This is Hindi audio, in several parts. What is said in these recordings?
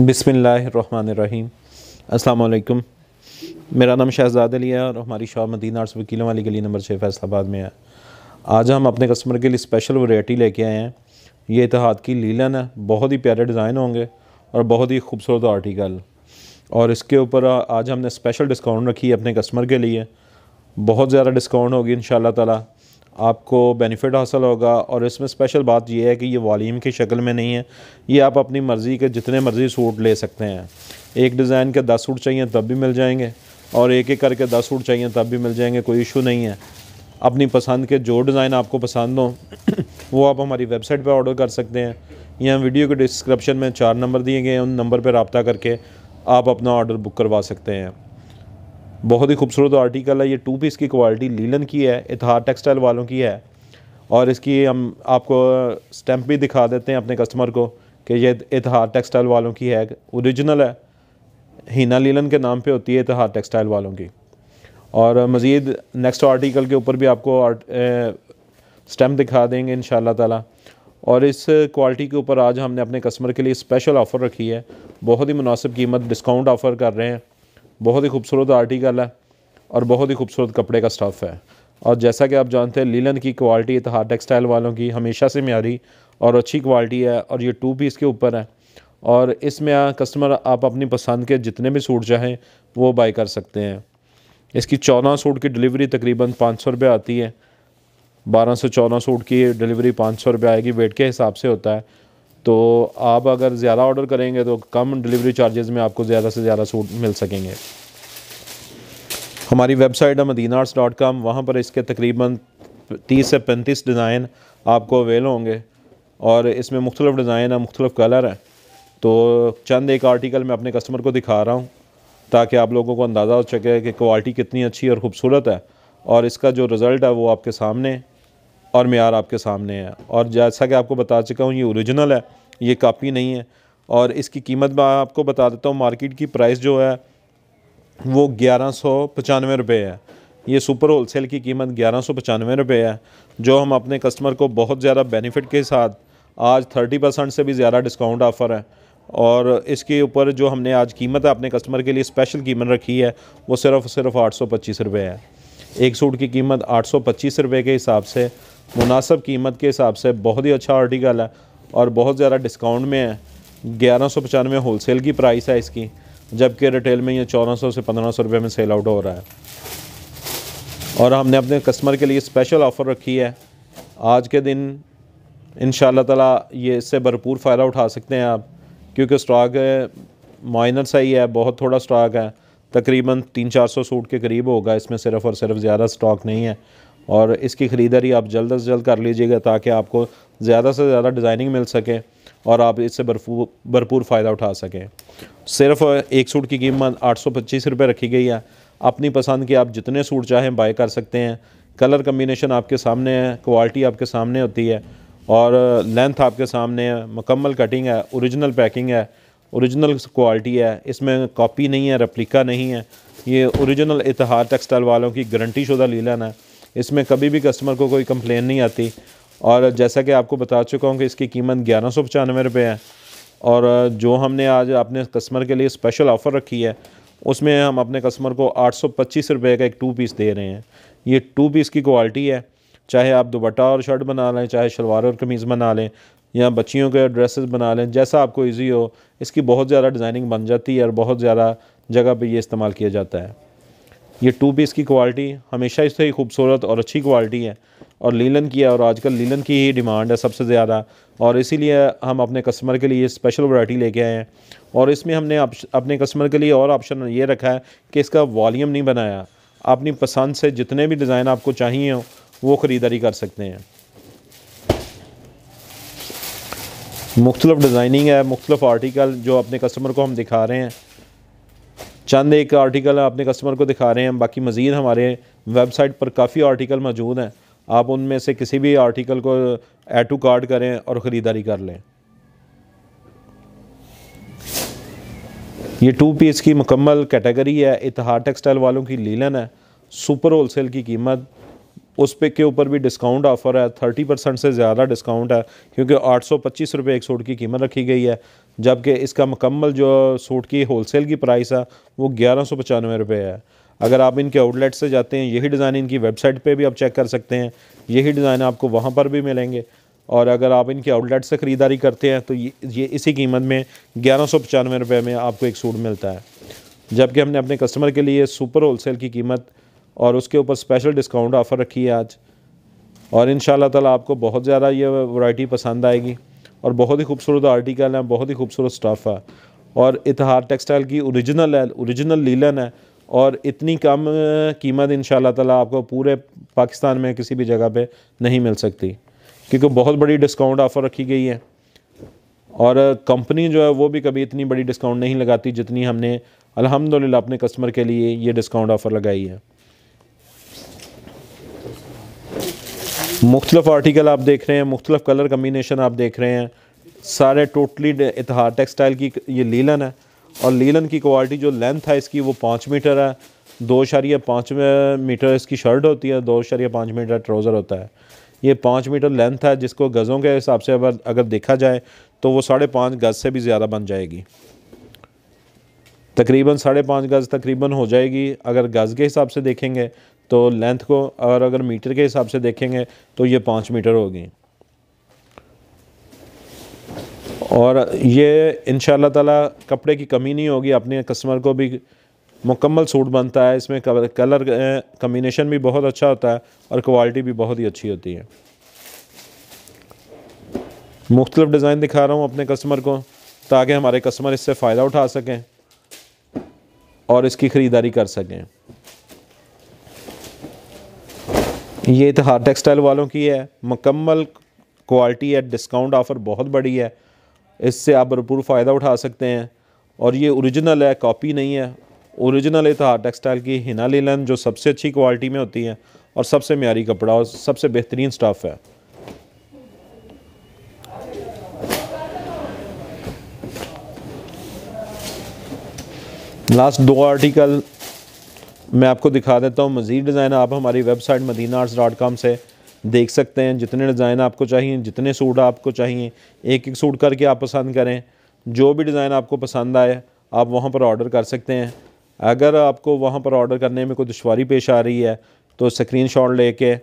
बिसमीम अल्लाम मेरा नाम शहजाद अली है और हमारी शॉप मदीना आर्ट्स वकीलों वाली गली नंबर छः फैसलाबाद में है आज हम अपने कस्टमर के लिए स्पेशल वैरायटी लेके आए हैं ये इतिहाद की लीलन है बहुत ही प्यारे डिज़ाइन होंगे और बहुत ही खूबसूरत आर्टिकल और इसके ऊपर आज हमने स्पेशल डिस्काउंट रखी है अपने कस्टमर के लिए बहुत ज़्यादा डिस्काउंट होगी इन ताला आपको बेनिफिट हासिल होगा और इसमें स्पेशल बात यह है कि ये वालीम की शक्ल में नहीं है ये आप अपनी मर्ज़ी के जितने मर्ज़ी सूट ले सकते हैं एक डिज़ाइन के दस सूट चाहिए तब भी मिल जाएंगे और एक एक करके दस सूट चाहिए तब भी मिल जाएंगे कोई इशू नहीं है अपनी पसंद के जो डिज़ाइन आपको पसंद हो वो आप हमारी वेबसाइट पर ऑर्डर कर सकते हैं यहाँ वीडियो के डिस्क्रिप्शन में चार नंबर दिए गए हैं उन नंबर पर रबता करके आप अपना ऑर्डर बुक करवा सकते हैं बहुत ही खूबसूरत आर्टिकल है ये टू पीस की क्वालिटी लीलन की है इतहार टेक्सटाइल वालों की है और इसकी हम आपको स्टैंप भी दिखा देते हैं अपने कस्टमर को कि ये इतहार टेक्सटाइल वालों की है ओरिजिनल है हीना लीलन के नाम पे होती है इतहार टेक्सटाइल वालों की और मज़ीद नेक्स्ट आर्टिकल के ऊपर भी आपको स्टैम्प दिखा देंगे इन ताला और इस क्वालिटी के ऊपर आज हमने अपने कस्टमर के लिए स्पेशल ऑफ़र रखी है बहुत ही मुनासिब कीमत डिस्काउंट ऑफ़र कर रहे हैं बहुत ही खूबसूरत आर्टिकल है और बहुत ही खूबसूरत कपड़े का स्टफ़ है और जैसा कि आप जानते हैं लीलन की क्वालिटी इतहार टेक्सटाइल वालों की हमेशा से म्यारी और अच्छी क्वालिटी है और ये टू पीस के ऊपर है और इसमें कस्टमर आप अपनी पसंद के जितने भी सूट चाहें वो बाई कर सकते हैं इसकी चौदह सूट की डिलीवरी तकरीबन पाँच सौ रुपये आती है बारह से चौदह सूट की डिलीवरी पाँच सौ रुपये आएगी वेट के हिसाब से होता है तो आप अगर ज़्यादा ऑर्डर करेंगे तो कम डिलीवरी चार्जेस में आपको ज़्यादा से ज़्यादा सूट मिल सकेंगे हमारी वेबसाइट है मदीना आर्ट्स डॉट कॉम वहाँ पर इसके तकरीबन तीस से पैंतीस डिज़ाइन आपको अवेल होंगे और इसमें मुख्तलिफ़ डिज़ाइन है मुख्तलिफ़ कलर हैं तो चंद एक आर्टिकल मैं अपने कस्टमर को दिखा रहा हूँ ताकि आप लोगों को अंदाज़ा हो सके कि क्वालिटी कितनी अच्छी और ख़ूबसूरत है और इसका जो रिज़ल्ट है वो आपके सामने और मैार आपके सामने है और जैसा कि आपको बता चुका हूँ ये औरिजिनल है ये कापी नहीं है और इसकी कीमत मैं आपको बता देता हूँ मार्केट की प्राइस जो है वो ग्यारह सौ पचानवे रुपये है ये सुपर होल सेल की कीमत ग्यारह सौ पचानवे रुपये है जो हम अपने कस्टमर को बहुत ज़्यादा बेनिफिट के साथ आज थर्टी परसेंट से भी ज़्यादा डिस्काउंट ऑफ़र है और इसके ऊपर जो हमने आज कीमत अपने कस्टमर के लिए स्पेशल कीमत रखी है वो सिर्फ सिर्फ आठ सौ पच्चीस रुपये है एक सूट की कीमत आठ सौ पच्चीस रुपये के हिसाब से मुनासब कीमत के हिसाब से बहुत ही अच्छा आर्टिकल है और बहुत ज़्यादा डिस्काउंट में है ग्यारह सौ पचानवे होल सेल की प्राइस है इसकी जबकि रिटेल में ये चौदह सौ से पंद्रह सौ रुपये में सेल आउट हो रहा है और हमने अपने कस्टमर के लिए स्पेशल ऑफ़र रखी है आज के दिन इन ताला ये इससे भरपूर फ़ायदा उठा सकते हैं आप क्योंकि स्टॉक माइनर सा ही है बहुत थोड़ा स्टॉक है तकरीबन तीन चार सौ सूट के करीब होगा इसमें सिर्फ़ और सिर्फ ज़्यादा स्टॉक नहीं है और इसकी ख़रीदारी आप जल्द से जल्द कर लीजिएगा ताकि आपको ज़्यादा से ज़्यादा डिज़ाइनिंग मिल सके और आप इससे भरपूर भरपूर फ़ायदा उठा सकें सिर्फ एक सूट की कीमत आठ सौ पच्चीस रुपये रखी गई है अपनी पसंद के आप जितने सूट चाहें बाय कर सकते हैं कलर कम्बिनेशन आपके सामने है क्वालिटी आपके सामने होती है और लेंथ आपके सामने है मुकम्मल कटिंग है औरिजिनल पैकिंग है औरिजिनल क्वालिटी है इसमें कॉपी नहीं है रेप्लिका नहीं है ये औरिजिनल इतिहाद टेक्सटाइल वालों की गारंटी शुदा लीलन है इसमें कभी भी कस्टमर को कोई कंप्लेन नहीं आती और जैसा कि आपको बता चुका हूँ कि इसकी कीमत ग्यारह सौ पचानवे रुपये है और जो हमने आज अपने कस्टमर के लिए स्पेशल ऑफ़र रखी है उसमें हम अपने कस्टमर को आठ सौ पच्चीस रुपये का एक टू पीस दे रहे हैं ये टू पीस की क्वालिटी है चाहे आप दुपट्टा और शर्ट बना लें चाहे शलवार और कमीज़ बना लें या बच्चियों के ड्रेसेस बना लें जैसा आपको इजी हो इसकी बहुत ज़्यादा डिज़ाइनिंग बन जाती है और बहुत ज़्यादा जगह पे ये इस्तेमाल किया जाता है ये टू पीस की क्वालिटी हमेशा इससे ही खूबसूरत और अच्छी क्वालिटी है और लीलन की है और आजकल लीलन की ही डिमांड है सबसे ज़्यादा और इसीलिए हम अपने कस्टमर के लिए स्पेशल वैरायटी लेके आए हैं और इसमें हमने अपने कस्टमर के लिए और ऑप्शन ये रखा है कि इसका वॉलीम नहीं बनाया अपनी पसंद से जितने भी डिज़ाइन आपको चाहिए हो वो ख़रीदारी कर सकते हैं मुख्तलफ़ डिज़ाइनिंग है मुख्तलफ़ आर्टिकल जो अपने कस्टमर को हम दिखा रहे हैं चंद एक आर्टिकल अपने कस्टमर को दिखा रहे हैं बाकी मज़ीद हमारे वेबसाइट पर काफ़ी आर्टिकल मौजूद हैं आप उनमें से किसी भी आर्टिकल को एड टू कार्ड करें और ख़रीदारी कर लें ये टू पीस की मुकम्मल कैटेगरी है इतिहाद टेक्सटाइल वालों की लीलन है सुपर होल सेल की कीमत उस पे के ऊपर भी डिस्काउंट ऑफर है थर्टी परसेंट से ज़्यादा डिस्काउंट है क्योंकि आठ सौ पच्चीस रुपये एक सूट की कीमत रखी गई है जबकि इसका मुकम्मल जो सूट की होलसेल की प्राइस है वो ग्यारह सौ पचानवे रुपये है अगर आप इनके आउटलेट से जाते हैं यही डिज़ाइन इनकी वेबसाइट पर भी आप चेक कर सकते हैं यही डिज़ाइन आपको वहाँ पर भी मिलेंगे और अगर आप इनके आउटलेट से ख़रीदारी करते हैं तो ये, ये इसी कीमत में ग्यारह सौ पचानवे रुपये में आपको एक सूट मिलता है जबकि हमने अपने कस्टमर के लिए सुपर होलसेल की कीमत और उसके ऊपर स्पेशल डिस्काउंट ऑफ़र रखी है आज और इन ताला आपको बहुत ज़्यादा ये वैरायटी पसंद आएगी और बहुत ही खूबसूरत आर्टिकल है बहुत ही खूबसूरत स्टफ़ है और इतहार टेक्सटाइल की ओरिजिनल है ओरिजिनल लीलन है और इतनी कम कीमत इन ताला आपको पूरे पाकिस्तान में किसी भी जगह पे नहीं मिल सकती क्योंकि बहुत बड़ी डिस्काउंट ऑफ़र रखी गई है और कंपनी जो है वो भी कभी इतनी बड़ी डिस्काउंट नहीं लगाती जितनी हमने अलहमदिल्ला अपने कस्टमर के लिए ये डिस्काउंट ऑफ़र लगाई है मुख्तलफ आर्टिकल आप देख रहे हैं मुख्तलफ कलर कम्बिनेशन आप देख रहे हैं सारे टोटली इतिहाद टेक्सटाइल की ये लीलन है और लीलन की क्वालिटी जो लेंथ है इसकी वो पाँच मीटर है दो शरिया पाँच मीटर इसकी शर्ट होती है दो शरिया पाँच मीटर ट्राउज़र होता है ये पाँच मीटर लेंथ है जिसको गज़ों के हिसाब से अगर अगर देखा जाए तो वो साढ़े पाँच गज़ से भी ज़्यादा बन जाएगी तकरीबन साढ़े पाँच गज़ तकरीबन हो जाएगी अगर गज़ के हिसाब से देखेंगे तो लेंथ को और अगर मीटर के हिसाब से देखेंगे तो ये पाँच मीटर होगी और ये इन ताला कपड़े की कमी नहीं होगी अपने कस्टमर को भी मुकम्मल सूट बनता है इसमें कलर कम्बिनेशन भी बहुत अच्छा होता है और क्वालिटी भी बहुत ही अच्छी होती है मुख्तलिफ डिज़ाइन दिखा रहा हूँ अपने कस्टमर को ताकि हमारे कस्टमर इससे फ़ायदा उठा सकें और इसकी ख़रीदारी कर सकें ये इतहार टेक्सटाइल वालों की है मकम्मल क्वालिटी है डिस्काउंट ऑफ़र बहुत बड़ी है इससे आप भरपूर फ़ायदा उठा सकते हैं और ये ओरिजिनल है कॉपी नहीं है ओरिजिनल इतहार टेक्सटाइल की हिना लीलन जो सबसे अच्छी क्वालिटी में होती है और सबसे म्यारी कपड़ा और सबसे बेहतरीन स्टाफ है लास्ट दो आर्टिकल मैं आपको दिखा देता हूँ मज़ीद डिज़ाइन आप हमारी website Madina arts dot com से देख सकते हैं जितने डिज़ाइन आपको चाहिए जितने सूट आपको चाहिए एक एक सूट करके आप पसंद करें जो भी डिज़ाइन आपको पसंद आए आप वहाँ पर ऑर्डर कर सकते हैं अगर आपको वहाँ पर ऑर्डर करने में कोई दुशारी पेश आ रही है तो स्क्रीन शॉट लेके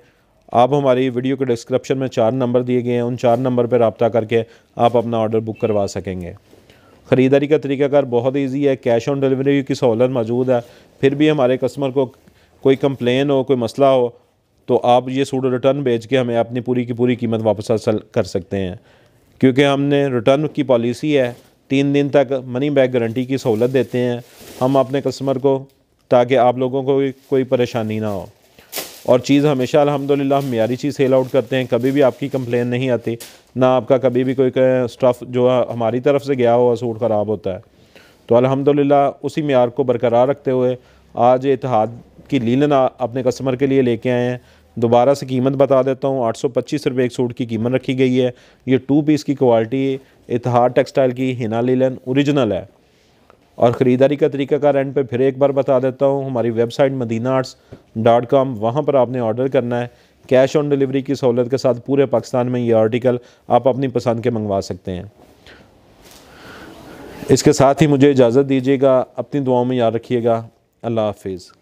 आप हमारी वीडियो के डिस्क्रिप्शन में चार नंबर दिए गए हैं उन चार नंबर पर रबता करके आप अपना ऑर्डर बुक करवा सकेंगे ख़रीदारी का तरीकाकार बहुत ईजी है कैश ऑन डिलीवरी की सहूलत मौजूद है फिर भी हमारे कस्टमर को कोई कंप्लेन हो कोई मसला हो तो आप ये सूट रिटर्न भेज के हमें अपनी पूरी की पूरी कीमत वापस हासिल कर सकते हैं क्योंकि हमने रिटर्न की पॉलिसी है तीन दिन तक मनी बैक गारंटी की सहूलत देते हैं हम अपने कस्टमर को ताकि आप लोगों को कोई परेशानी ना हो और चीज़ हमेशा अलहमदिल्ला हम मीरी चीज़ सेल आउट करते हैं कभी भी आपकी कंप्लेन नहीं आती ना आपका कभी भी कोई स्टफ़ जो हमारी तरफ से गया हुआ सूट ख़राब होता है तो अलहमदिल्ला उसी मीयार को बरकरार रखते हुए आज इतिहाद की लीलन अपने कस्टमर के लिए लेके आए हैं दोबारा से कीमत बता देता हूँ आठ सौ पच्चीस रुपये एक सूट की कीमत रखी गई है ये टू पीस की क्वालिटी इतिहाद टेक्सटाइल की हिना लीलन औरिजिनल है और ख़रीदारी का तरीकाकार एंड पे फिर एक बार बता देता हूँ हमारी website Madina arts dot com वहाँ पर आपने ऑर्डर करना है कैश ऑन डिलीवरी की सहूलत के साथ पूरे पाकिस्तान में ये आर्टिकल आप अपनी पसंद के मंगवा सकते हैं इसके साथ ही मुझे इजाज़त दीजिएगा अपनी दुआओं में याद रखिएगा अल्लाह हाफिज़